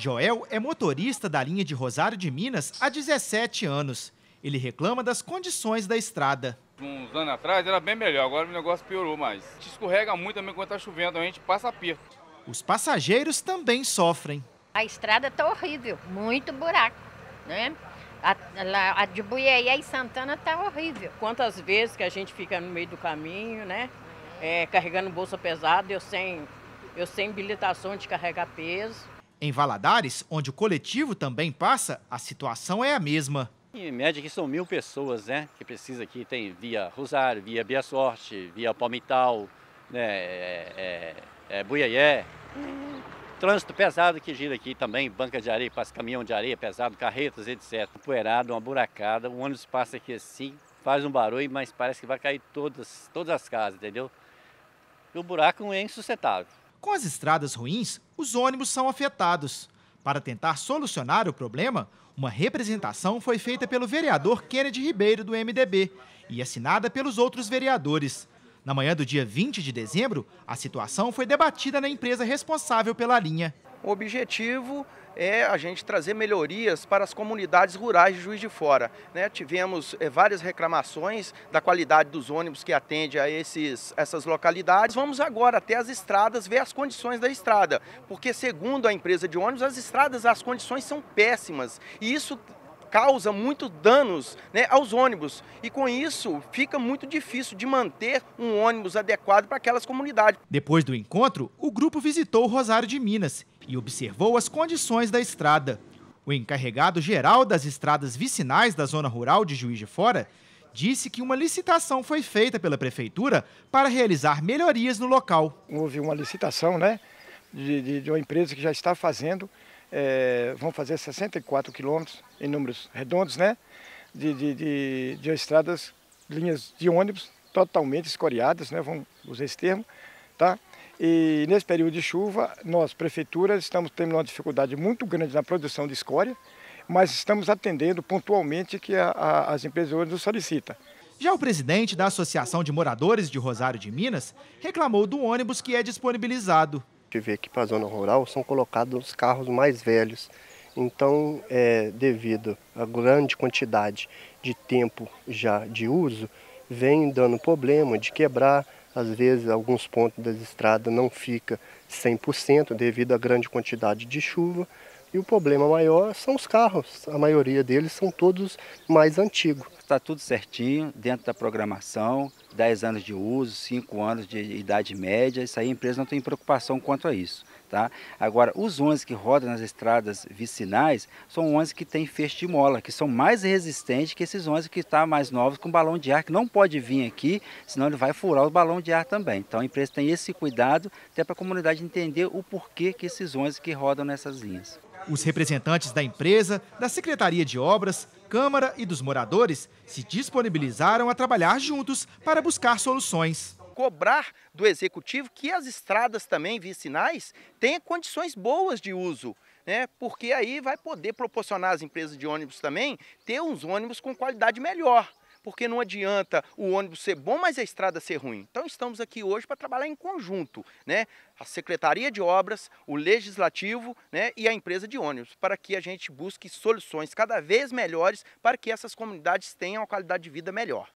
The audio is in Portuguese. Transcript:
Joel é motorista da linha de Rosário de Minas há 17 anos. Ele reclama das condições da estrada. Uns anos atrás era bem melhor, agora o negócio piorou mais. escorrega muito também quando está chovendo, a gente passa perto. Os passageiros também sofrem. A estrada está horrível, muito buraco, né? A, a, a de Buiaia e Santana está horrível. Quantas vezes que a gente fica no meio do caminho, né? É, carregando bolsa pesada, eu sem, eu sem habilitação de carregar peso. Em Valadares, onde o coletivo também passa, a situação é a mesma. Em média aqui são mil pessoas, né? Que precisa aqui, tem via Rosário, via Bia Sorte, via Palmital, né? É, é, é, Buiaié. Trânsito pesado que gira aqui também, banca de areia, passa caminhão de areia pesado, carretas, etc. Poeirado, uma buracada, o ônibus passa aqui assim, faz um barulho, mas parece que vai cair todas, todas as casas, entendeu? E o buraco é insustentável. Com as estradas ruins, os ônibus são afetados. Para tentar solucionar o problema, uma representação foi feita pelo vereador Kennedy Ribeiro, do MDB, e assinada pelos outros vereadores. Na manhã do dia 20 de dezembro, a situação foi debatida na empresa responsável pela linha. O objetivo é a gente trazer melhorias para as comunidades rurais de Juiz de Fora. Né? Tivemos é, várias reclamações da qualidade dos ônibus que atende a esses, essas localidades. Vamos agora até as estradas ver as condições da estrada, porque segundo a empresa de ônibus, as estradas, as condições são péssimas. E isso causa muitos danos né, aos ônibus. E com isso fica muito difícil de manter um ônibus adequado para aquelas comunidades. Depois do encontro, o grupo visitou o Rosário de Minas e observou as condições da estrada. O encarregado geral das estradas vicinais da zona rural de Juiz de Fora disse que uma licitação foi feita pela prefeitura para realizar melhorias no local. Houve uma licitação, né, de, de, de uma empresa que já está fazendo é, vão fazer 64 quilômetros, em números redondos, né? De, de, de, de, estradas, linhas de ônibus totalmente escoriadas, né? Vamos usar esse termo, tá? E nesse período de chuva, nós, prefeituras, estamos tendo uma dificuldade muito grande na produção de escória, mas estamos atendendo pontualmente que a, a, as empresas hoje nos solicitam. Já o presidente da Associação de Moradores de Rosário de Minas reclamou do ônibus que é disponibilizado gente vê aqui para a zona rural, são colocados os carros mais velhos. Então, é, devido à grande quantidade de tempo já de uso, vem dando problema de quebrar. Às vezes, alguns pontos das estradas não fica 100% devido à grande quantidade de chuva. E o problema maior são os carros. A maioria deles são todos mais antigos está tudo certinho, dentro da programação, 10 anos de uso, 5 anos de idade média, isso aí a empresa não tem preocupação quanto a isso. Tá? Agora, os 11 que rodam nas estradas vicinais são 11 que têm feixe de mola, que são mais resistentes que esses 11 que estão tá mais novos com balão de ar, que não pode vir aqui, senão ele vai furar o balão de ar também. Então a empresa tem esse cuidado até para a comunidade entender o porquê que esses 11 que rodam nessas linhas. Os representantes da empresa, da Secretaria de Obras, Câmara e dos moradores se disponibilizaram a trabalhar juntos para buscar soluções cobrar do executivo que as estradas também vicinais tenham condições boas de uso, né? Porque aí vai poder proporcionar às empresas de ônibus também ter uns ônibus com qualidade melhor porque não adianta o ônibus ser bom, mas a estrada ser ruim. Então estamos aqui hoje para trabalhar em conjunto, né? A Secretaria de Obras, o Legislativo né? e a empresa de ônibus, para que a gente busque soluções cada vez melhores para que essas comunidades tenham uma qualidade de vida melhor.